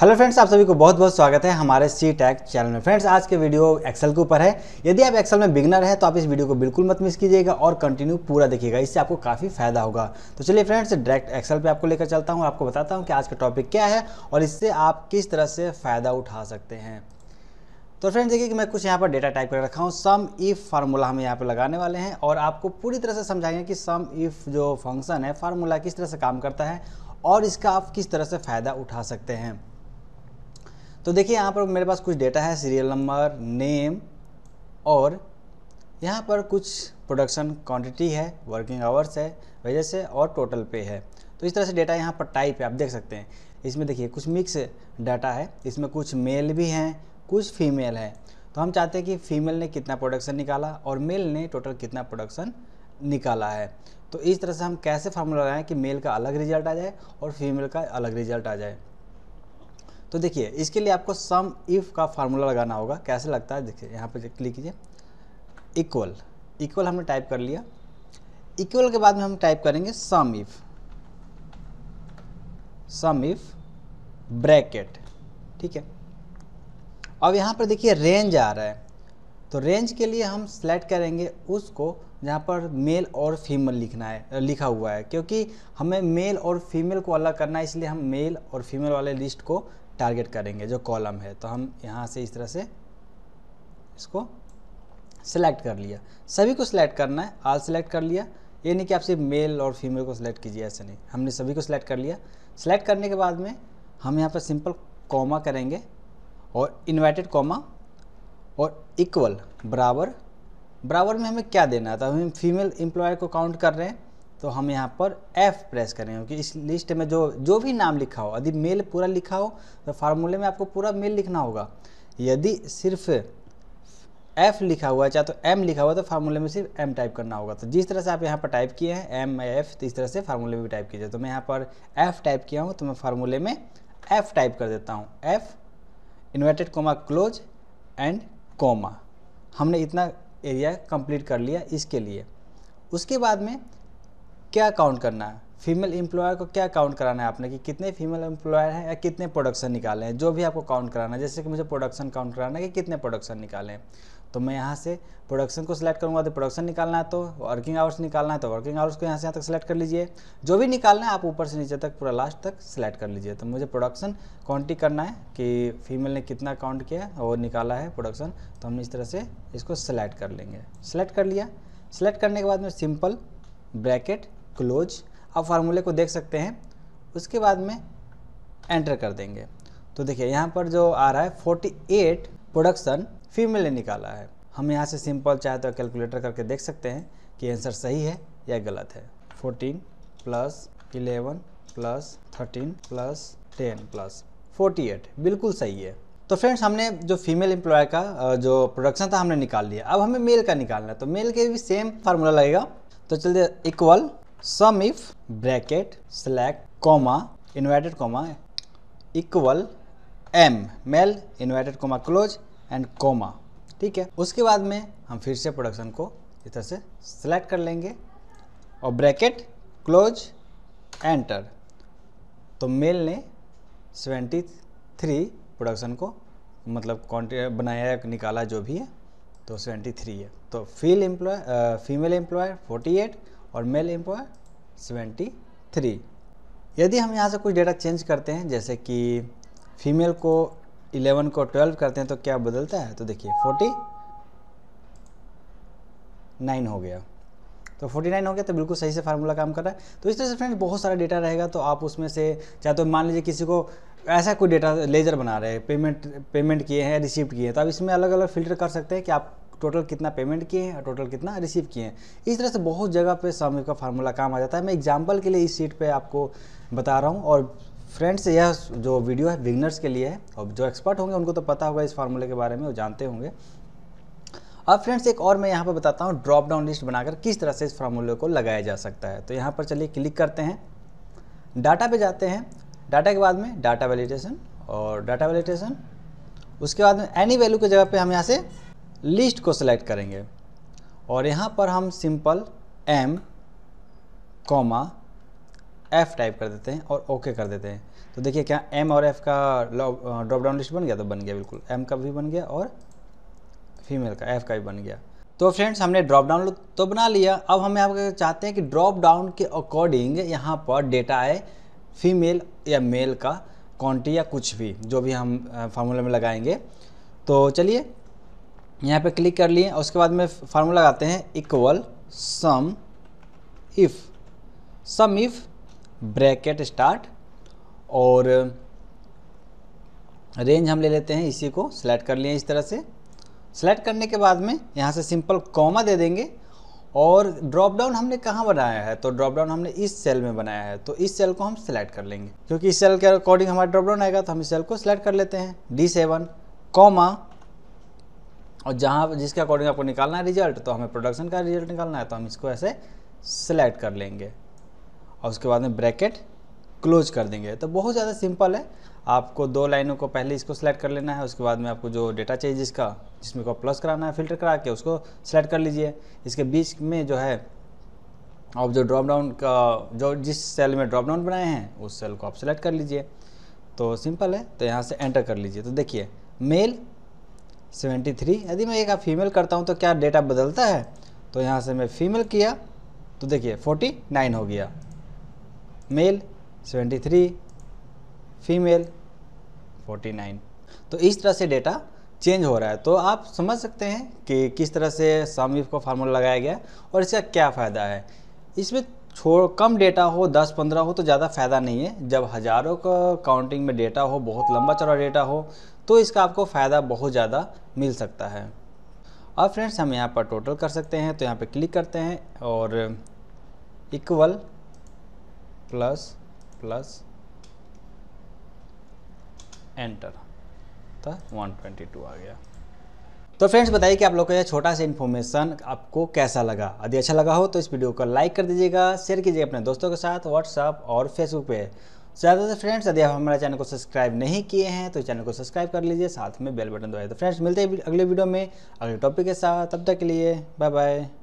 hello friends आप सभी को बहुत बहुत स्वागत है हमारे सी टैक चैनल में फ्रेंड्स आज के वीडियो एक्सेल के ऊपर है यदि आप एक्सेल में बिगनर हैं तो आप इस वीडियो को बिल्कुल मत मिस कीजिएगा और कंटिन्यू पूरा देखिएगा इससे आपको काफ़ी फायदा होगा तो चलिए फ्रेंड्स डायरेक्ट एक्सेल पे आपको लेकर चलता हूँ आपको बताता हूँ कि आज का टॉपिक क्या है और इससे आप किस तरह से फ़ायदा उठा सकते हैं तो फ्रेंड्स देखिए कि मैं कुछ यहाँ पर डेटा टाइप कर रखा हूँ सम इफ़ फार्मूला हम यहाँ पर लगाने वाले हैं और आपको पूरी तरह से समझाएंगे कि सम इफ़ जो फंक्शन है फार्मूला किस तरह से काम करता है और इसका आप किस तरह से फ़ायदा उठा सकते हैं तो देखिए यहाँ पर मेरे पास कुछ डेटा है सीरियल नंबर नेम और यहाँ पर कुछ प्रोडक्शन क्वांटिटी है वर्किंग आवर्स है वजह से और टोटल पे है तो इस तरह से डेटा यहाँ पर टाइप है आप देख सकते हैं इसमें देखिए कुछ मिक्स डाटा है इसमें कुछ मेल भी हैं कुछ फीमेल है तो हम चाहते हैं कि फीमेल ने कितना प्रोडक्शन निकाला और मेल ने टोटल कितना प्रोडक्शन निकाला है तो इस तरह से हम कैसे फार्मूला लगाएं कि मेल का अलग रिजल्ट आ जाए और फीमेल का अलग रिजल्ट आ जाए तो देखिए इसके लिए आपको सम इफ़ का फार्मूला लगाना होगा कैसे लगता है देखिए यहाँ पर क्लिक कीजिए इक्वल इक्वल हमने टाइप कर लिया इक्वल के बाद में हम टाइप करेंगे sum if sum if bracket ठीक है अब यहाँ पर देखिए रेंज आ रहा है तो रेंज के लिए हम सेलेक्ट करेंगे उसको जहाँ पर मेल और फीमेल लिखना है लिखा हुआ है क्योंकि हमें मेल और फीमेल को अलग करना है इसलिए हम मेल और फीमेल वाले लिस्ट को टारगेट करेंगे जो कॉलम है तो हम यहाँ से इस तरह से इसको सेलेक्ट कर लिया सभी को सिलेक्ट करना है आल सेलेक्ट कर लिया ये नहीं कि आप सिर्फ मेल और फीमेल को सिलेक्ट कीजिए ऐसे नहीं हमने सभी को सिलेक्ट कर लिया सिलेक्ट करने के बाद में हम यहाँ पर सिंपल कॉमा करेंगे और इन्वर्टेड कॉमा और इक्वल बराबर बराबर में हमें क्या देना है तो हम फीमेल एम्प्लॉयर को काउंट कर रहे हैं तो हम यहाँ पर F प्रेस करेंगे क्योंकि इस लिस्ट में जो जो भी नाम लिखा हो यदि मेल पूरा लिखा हो तो फार्मूले में आपको पूरा मेल लिखना होगा यदि सिर्फ F लिखा हुआ है चाहे तो M लिखा हुआ है तो फार्मूले में सिर्फ M टाइप करना होगा तो जिस तरह से आप यहाँ पर टाइप किए हैं एम एफ तो इस तरह से फार्मूले में भी टाइप कीजिए तो मैं यहाँ पर F टाइप किया हूँ तो मैं फार्मूले में F टाइप कर देता हूँ F inverted comma close and comma हमने इतना एरिया कंप्लीट कर लिया इसके लिए उसके बाद में क्या काउंट करना है फीमेल एम्प्लॉयर को क्या काउंट कराना है आपने कि कितने फीमेल एम्प्लॉयर हैं या कितने प्रोडक्शन निकाले हैं जो भी आपको काउंट कराना है जैसे कि मुझे प्रोडक्शन काउंट कराना है कि कितने प्रोडक्शन निकाले हैं तो मैं यहाँ से प्रोडक्शन को सिलेक्ट करूँगा तो प्रोडक्शन निकालना है तो वर्किंग आवर्स निकालना है तो वर्किंग आवर्स को यहाँ से यहाँ तक सिलेक्ट कर लीजिए जो भी निकालना है आप ऊपर से नीचे तक पूरा लास्ट तक सिलेक्ट कर लीजिए तो मुझे प्रोडक्शन क्वान्टी करना है कि फीमेल ने कितना काउंट किया और निकाला है प्रोडक्शन तो हम इस तरह से इसको सिलेक्ट कर लेंगे सिलेक्ट कर लिया सिलेक्ट करने के बाद में सिंपल ब्रैकेट क्लोज आप फार्मूले को देख सकते हैं उसके बाद में एंटर कर देंगे तो देखिए यहाँ पर जो आ रहा है 48 प्रोडक्शन फीमेल ने निकाला है हम यहाँ से सिंपल चाहे तो कैलकुलेटर करके देख सकते हैं कि आंसर सही है या गलत है 14 plus eleven plus thirteen plus ten plus forty eight बिल्कुल सही है तो फ्रेंड्स हमने जो फीमेल एम्प्लॉय का जो प्रोडक्शन था हमने निकाल लिया अब हमें मेल का निकालना है तो मेल के भी सेम फार्मूला लगेगा तो चलिए equal sum if bracket select comma inverted comma equal M male inverted comma close and comma ठीक है उसके बाद में हम फिर से प्रोडक्शन को इस तरह से सेलेक्ट कर लेंगे और ब्रैकेट क्लोज एंटर तो मेल ने सेवेंटी थ्री प्रोडक्शन को मतलब कॉन्टे बनाया निकाला जो भी है तो सेवेंटी थ्री है तो feel employ female employer forty eight और मेल एम्प्लॉय सेवेंटी थ्री यदि हम यहाँ से कुछ डेटा चेंज करते हैं जैसे कि फीमेल को इलेवन को ट्वेल्व करते हैं तो क्या बदलता है तो देखिए फोर्टी नाइन हो गया तो 49 हो गया तो बिल्कुल सही से फार्मूला काम कर रहा है तो इस तरह से फ्रेंड्स बहुत सारा डेटा रहेगा तो आप उसमें से चाहे तो मान लीजिए किसी को ऐसा कोई डेटा लेजर बना रहे हैं पेमेंट पेमेंट किए हैं रिसीव किए हैं तो आप इसमें अलग अलग फिल्टर कर सकते हैं कि आप टोटल कितना पेमेंट किए हैं और टोटल कितना रिसीव किए हैं इस तरह से बहुत जगह पे सम का फार्मूला काम आ जाता है मैं एग्जाम्पल के लिए इस सीट पर आपको बता रहा हूँ और फ्रेंड्स यह जो वीडियो है बिगनर्स के लिए है और जो एक्सपर्ट होंगे उनको तो पता होगा इस फार्मूले के बारे में वो जानते होंगे अब फ्रेंड्स एक और मैं यहाँ पर बताता हूँ ड्रॉप डाउन लिस्ट बनाकर किस तरह से इस फार्मूले को लगाया जा सकता है तो यहाँ पर चलिए क्लिक करते हैं डाटा पे जाते हैं डाटा के बाद में डाटा वैलिडेशन और डाटा वैलिडेशन उसके बाद में एनी वैल्यू की जगह पे हम यहाँ से लिस्ट को सिलेक्ट करेंगे और यहाँ पर हम simple M comma F type कर देते हैं और ओके कर देते हैं तो देखिए क्या एम और एफ का ड्रॉप डाउन लिस्ट बन गया तो बन गया बिल्कुल एम का भी बन गया और फीमेल का एफ का भी बन गया तो फ्रेंड्स हमने ड्रॉप डाउन तो बना लिया अब हम यहाँ चाहते हैं कि ड्रॉप डाउन के अकॉर्डिंग यहाँ पर डेटा आए फीमेल या मेल का क्वान्टी या कुछ भी जो भी हम फार्मूला में लगाएंगे तो चलिए यहाँ पे क्लिक कर लिए उसके बाद में फार्मूला लगाते हैं equal sum if sum if bracket start और रेंज uh, हम ले लेते हैं इसी को सिलेक्ट कर लिए इस तरह से सेलेक्ट करने के बाद में यहाँ से सिंपल कॉमा दे देंगे और ड्रॉप डाउन हमने कहाँ बनाया है तो ड्रॉप डाउन हमने इस सेल में बनाया है तो इस सेल को हम सिलेक्ट कर लेंगे क्योंकि इस सेल के अकॉर्डिंग हमारा ड्रॉप डाउन आएगा तो हम इस सेल को सिलेक्ट कर लेते हैं डी सेवन कॉमा और जहाँ जिसके अकॉर्डिंग आपको निकालना है रिजल्ट तो हमें प्रोडक्शन का रिजल्ट निकालना है तो हम इसको ऐसे सेलेक्ट कर लेंगे और उसके बाद में ब्रैकेट क्लोज कर देंगे तो बहुत ज़्यादा सिंपल है आपको दो लाइनों को पहले इसको सेलेक्ट कर लेना है उसके बाद में आपको जो डेटा चाहिए जिसका जिसमें को प्लस कराना है फिल्टर करा के उसको सेलेक्ट कर लीजिए इसके बीच में जो है आप जो ड्रॉप डाउन का जो जिस सेल में ड्रॉप डाउन बनाए हैं उस सेल को आप सेलेक्ट कर लीजिए तो सिंपल है तो यहाँ से एंटर कर लीजिए तो देखिए मेल सेवेंटी थ्री यदि मैं एक फीमेल करता हूँ तो क्या डेटा बदलता है तो यहाँ से मैं फीमेल किया तो देखिए फोर्टी नाइन हो गया male seventy three female forty nine तो इस तरह से डेटा चेंज हो रहा है तो आप समझ सकते हैं कि किस तरह से सामयिक को फार्मूला लगाया गया है और इसका क्या फ़ायदा है इसमें छोड़ कम डेटा हो 10-15 हो तो ज़्यादा फ़ायदा नहीं है जब हज़ारों का काउंटिंग में डेटा हो बहुत लंबा चौड़ा डेटा हो तो इसका आपको फ़ायदा बहुत ज़्यादा मिल सकता है अब फ्रेंड्स हम यहाँ पर टोटल कर सकते हैं तो यहाँ पर क्लिक करते हैं और इक्वल प्लस प्लस एंटर तो 122 आ गया तो फ्रेंड्स बताइए कि आप लोग को यह छोटा सा इन्फॉर्मेशन आपको कैसा लगा यदि अच्छा लगा हो तो इस वीडियो को लाइक कर दीजिएगा शेयर कीजिए अपने दोस्तों के साथ व्हाट्सअप और फेसबुक पे ज़्यादा से फ्रेंड्स यदि आप हमारे चैनल को सब्सक्राइब नहीं किए हैं तो चैनल को सब्सक्राइब कर लीजिए साथ में बेल बटन दबाइए तो फ्रेंड्स मिलते हैं अगले वीडियो में अगले टॉपिक के साथ तब तक के लिए बाय बाय